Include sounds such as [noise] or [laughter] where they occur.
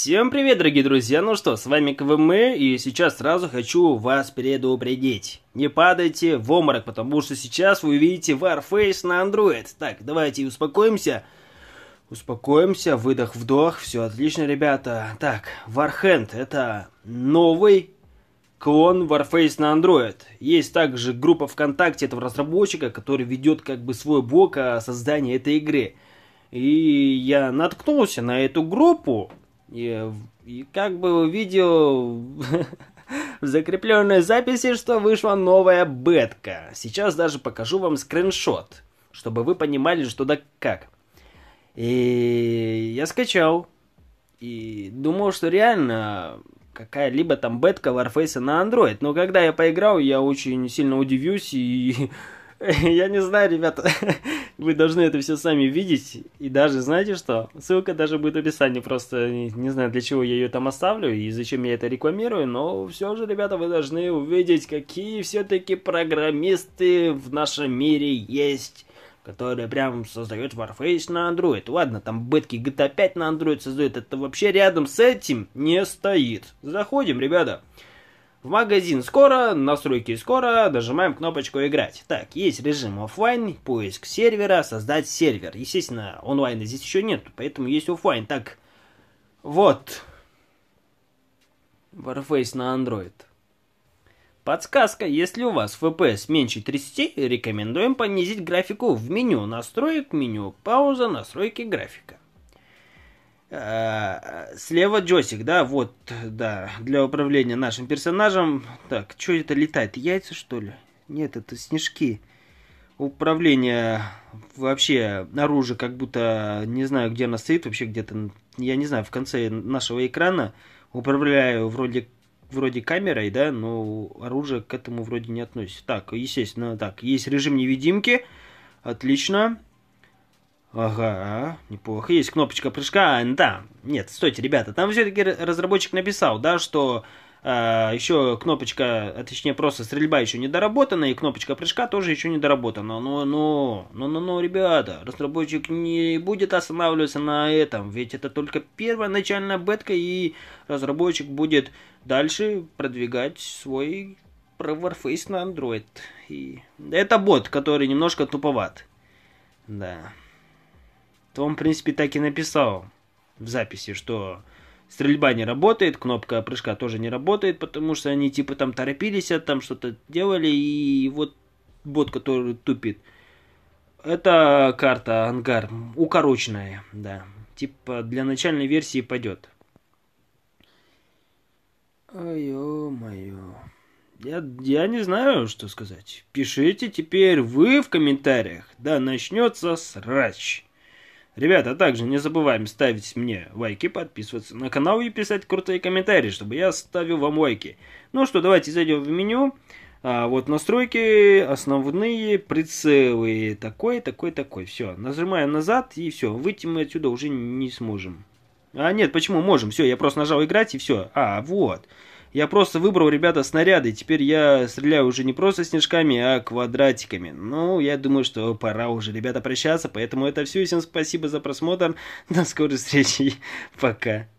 Всем привет, дорогие друзья! Ну что, с вами КВМ, и сейчас сразу хочу вас предупредить. Не падайте в обморок, потому что сейчас вы увидите Warface на Android. Так, давайте успокоимся. Успокоимся, выдох, вдох, все отлично, ребята. Так, Warhand это новый клон Warface на Android. Есть также группа ВКонтакте этого разработчика, который ведет как бы свой блог о создании этой игры. И я наткнулся на эту группу, и, и как бы увидел [laughs] в закрепленной записи, что вышла новая бетка. Сейчас даже покажу вам скриншот, чтобы вы понимали, что да как. И я скачал. И думал, что реально какая-либо там бетка Warface на Android. Но когда я поиграл, я очень сильно удивился и... [laughs] Я не знаю, ребята, [laughs] Вы должны это все сами видеть. И даже, знаете что, ссылка даже будет в описании. Просто не, не знаю, для чего я ее там оставлю и зачем я это рекламирую. Но все же, ребята, вы должны увидеть, какие все-таки программисты в нашем мире есть которые прям создают Warface на Android. Ладно, там бетки GTA 5 на Android создают, это вообще рядом с этим не стоит. Заходим, ребята. В магазин скоро, настройки скоро, нажимаем кнопочку «Играть». Так, есть режим офлайн, поиск сервера, создать сервер. Естественно, онлайна здесь еще нет, поэтому есть офлайн. Так, вот. Warface на Android. Подсказка, если у вас FPS меньше 30, рекомендуем понизить графику в меню настроек, меню пауза, настройки графика. Э, слева джойстик, да, вот, да, для управления нашим персонажем. Так, что это летает? Яйца, что ли? Нет, это снежки. Управление вообще оружие, как будто, не знаю, где оно стоит, вообще где-то, я не знаю, в конце нашего экрана. Управляю вроде вроде камерой, да, но оружие к этому вроде не относится. Так, естественно, так, есть режим невидимки, отлично. Ага, а, неплохо. Есть кнопочка прыжка. А, да, нет, стойте, ребята. Там все-таки разработчик написал, да, что э, а, еще кнопочка, а точнее просто стрельба еще не доработана, и кнопочка прыжка тоже еще не доработана. Но, но, но, но, но, ребята, разработчик не будет останавливаться на этом, ведь это только первая начальная бетка, и разработчик будет дальше продвигать свой Warface на Android. И это бот, который немножко туповат. Да то он, в принципе, так и написал в записи, что стрельба не работает, кнопка прыжка тоже не работает, потому что они типа там торопились, а там что-то делали, и вот бот, который тупит. Это карта ангар, укороченная, да. Типа для начальной версии пойдет. Ой, ё-моё. Я, я не знаю, что сказать. Пишите теперь вы в комментариях. Да, начнется срач. Ребята, а также не забываем ставить мне лайки, подписываться на канал и писать крутые комментарии, чтобы я ставил вам лайки. Ну что, давайте зайдем в меню. А, вот настройки, основные, прицелы, такой, такой, такой. Все, нажимаем назад и все, выйти мы отсюда уже не сможем. А нет, почему можем? Все, я просто нажал играть и все. А, вот. Я просто выбрал, ребята, снаряды. Теперь я стреляю уже не просто снежками, а квадратиками. Ну, я думаю, что пора уже, ребята, прощаться. Поэтому это все. Всем спасибо за просмотр. [laughs] До скорой встречи. Пока.